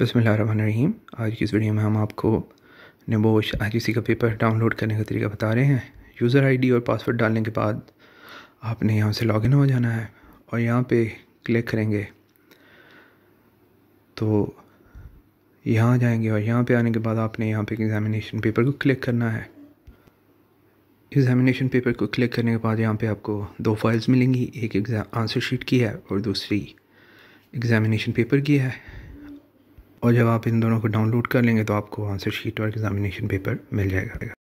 बसमीम आज की इस वीडियो में हम आपको निबोश आई का पेपर डाउनलोड करने का तरीका बता रहे हैं यूज़र आईडी और पासवर्ड डालने के बाद आपने यहाँ से लॉगिन हो जाना है और यहाँ पे क्लिक करेंगे तो यहाँ जाएंगे और यहाँ पे आने के बाद आपने यहाँ पे एग्ज़ामिनेशन पेपर को क्लिक करना है एग्ज़ामिनेशन पेपर को क्लिक करने के बाद यहाँ पर आपको दो फाइल्स मिलेंगी एक आंसर शीट की है और दूसरी एग्ज़ामिनेशन पेपर की है और जब आप इन दोनों को डाउनलोड कर लेंगे तो आपको वहाँ से शीट और एग्ज़ामिनेशन पेपर मिल जाएगा